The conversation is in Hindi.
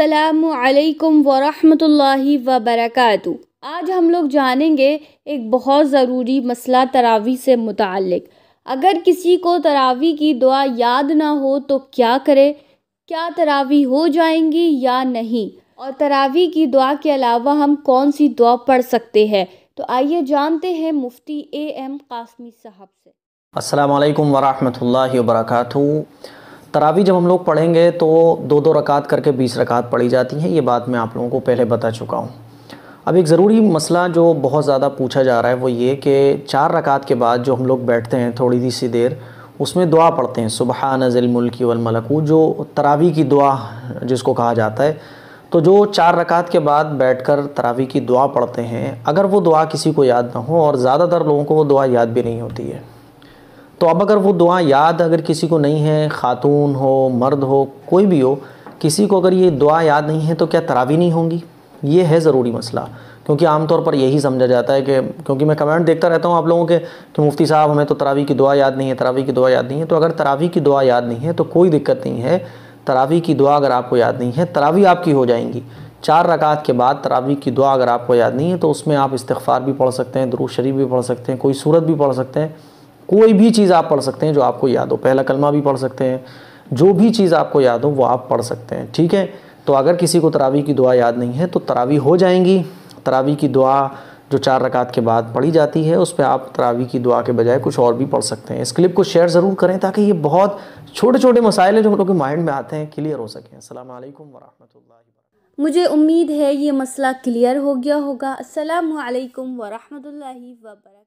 असलकम वरहि वबरक आज हम लोग जानेंगे एक बहुत ज़रूरी मसला तरावी से मुतक अगर किसी को तरावी की दुआ याद ना हो तो क्या करे क्या तरावी हो जाएंगी या नहीं और तरावी की दुआ के अलावा हम कौन सी दुआ पढ़ सकते हैं तो आइए जानते हैं मुफ्ती ए एम कासमी साहब से असलकम वरहमल वर्का तरावी जब हम लोग पढ़ेंगे तो दो दो रकात करके बीस रकात पढ़ी जाती हैं ये बात मैं आप लोगों को पहले बता चुका हूँ अब एक ज़रूरी मसला जो बहुत ज़्यादा पूछा जा रहा है वो ये कि चार रकात के बाद जो हम लोग बैठते हैं थोड़ी सी देर उसमें दुआ पढ़ते हैं सुबह नज़िलमुल्की वलमलकू जो तरावी की दुआ जिसको कहा जाता है तो जो चार रकात के बाद बैठकर तरावी की दुआ पढ़ते हैं अगर वो दुआ किसी को याद ना हो और ज़्यादातर लोगों को वो दुआ याद भी नहीं होती है तो अब अगर वो दुआ याद अगर किसी को नहीं है ख़ातून हो मर्द हो कोई भी हो किसी को अगर ये दुआ याद नहीं है तो क्या तरावी नहीं होंगी ये है ज़रूरी मसला क्योंकि आमतौर पर यही समझा जाता है कि क्योंकि मैं कमेंट देखता रहता हूँ आप लोगों के कि मुफ्ती साहब हमें तो तरावी की दुआ याद नहीं है तरावी की दुआ याद नहीं है तो अगर तरावी की दुआ याद नहीं है तो कोई दिक्कत नहीं है तरावी की दुआ अगर आपको याद नहीं है तरावी आपकी हो जाएंगी चार रकात के बाद तरावी की दुआ अगर आपको याद नहीं है तो उसमें आप इस्तफ़ार भी पढ़ सकते हैं दरूज शरीफ भी पढ़ सकते हैं कोई सूरत भी पढ़ सकते हैं कोई भी चीज़ आप पढ़ सकते हैं जो आपको याद हो पहला कलमा भी पढ़ सकते हैं जो भी चीज़ आपको याद हो वो आप पढ़ सकते हैं ठीक है तो अगर किसी को तरावी की दुआ याद नहीं है तो तरावी हो जाएंगी तरावी की दुआ जो चार रकात के बाद पढ़ी जाती है उस पर आप तरावी की दुआ के बजाय कुछ और भी पढ़ सकते हैं इस क्लिप को शेयर ज़रूर करें ताकि ये बहुत छोटे छोटे मसाइल हैं जो हम लोग के माइंड में आते हैं क्लियर हो सकें असल वरह मुझे उम्मीद है ये मसला क्लियर हो गया होगा असलकम वरहमल वर्क